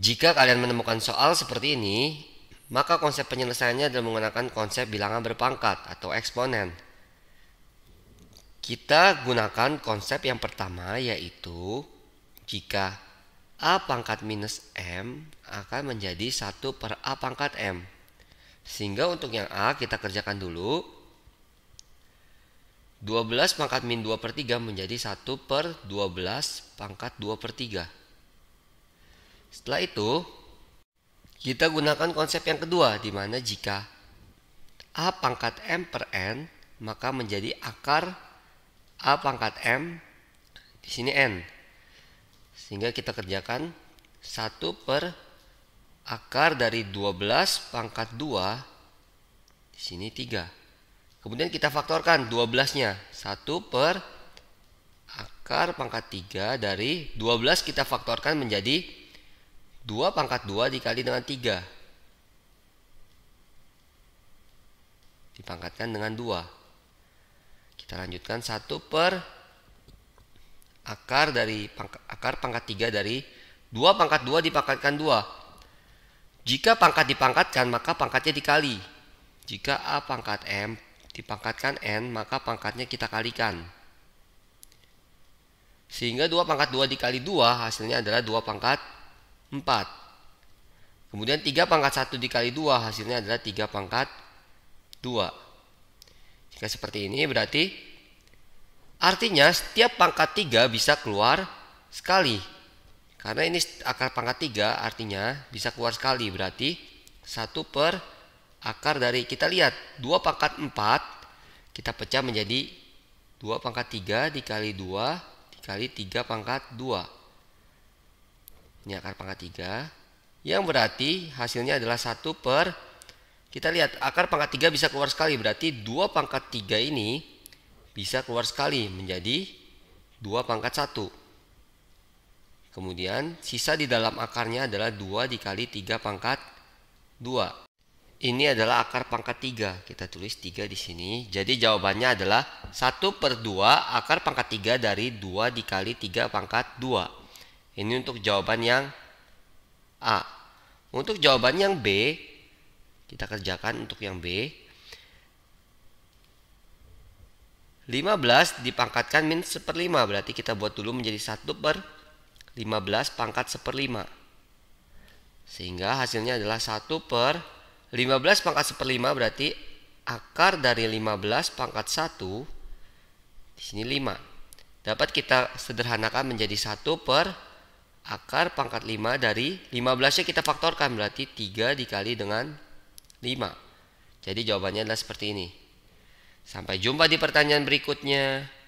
Jika kalian menemukan soal seperti ini, maka konsep penyelesaiannya adalah menggunakan konsep bilangan berpangkat atau eksponen. Kita gunakan konsep yang pertama yaitu jika A pangkat minus M akan menjadi 1 per A pangkat M. Sehingga untuk yang A kita kerjakan dulu. 12 pangkat min 2 per 3 menjadi 1 per 12 pangkat 2 per 3. Setelah itu, kita gunakan konsep yang kedua di mana jika A pangkat M per N maka menjadi akar A pangkat M di sini N. Sehingga kita kerjakan 1 per akar dari 12 pangkat 2 di sini 3. Kemudian kita faktorkan 12-nya. 1 per akar pangkat 3 dari 12 kita faktorkan menjadi 3. 2 pangkat 2 dikali dengan 3. Dipangkatkan dengan 2. Kita lanjutkan 1 per akar dari akar pangkat 3 dari 2 pangkat 2 dipangkatkan 2. Jika pangkat dipangkatkan maka pangkatnya dikali. Jika A pangkat M dipangkatkan N maka pangkatnya kita kalikan. Sehingga 2 pangkat 2 dikali 2 hasilnya adalah 2 pangkat 2 4. Kemudian 3 pangkat 1 dikali 2 hasilnya adalah 3 pangkat 2. Jika seperti ini berarti artinya setiap pangkat 3 bisa keluar sekali. Karena ini akar pangkat 3 artinya bisa keluar sekali berarti 1 per akar dari kita lihat 2 pangkat 4 kita pecah menjadi 2 pangkat 3 dikali 2 dikali 3 pangkat 2. Ini akar pangkat 3. Yang berarti hasilnya adalah 1 per. Kita lihat akar pangkat 3 bisa keluar sekali. Berarti 2 pangkat 3 ini bisa keluar sekali menjadi 2 pangkat 1. Kemudian sisa di dalam akarnya adalah 2 dikali 3 pangkat 2. Ini adalah akar pangkat 3. Kita tulis 3 di sini. Jadi jawabannya adalah 1 per 2 akar pangkat 3 dari 2 dikali 3 pangkat 2. Ini untuk jawaban yang A. Untuk jawaban yang B, kita kerjakan untuk yang B. 15 dipangkatkan min 1 per 5. Berarti kita buat dulu menjadi 1 per 15 pangkat 1 per 5. Sehingga hasilnya adalah 1 per 15 pangkat 1 per 5 berarti akar dari 15 pangkat 1 di sini 5. Dapat kita sederhanakan menjadi 1 per 15 akar pangkat 5 dari 15 nya kita faktorkan berarti 3 dikali dengan 5 jadi jawabannya adalah seperti ini sampai jumpa di pertanyaan berikutnya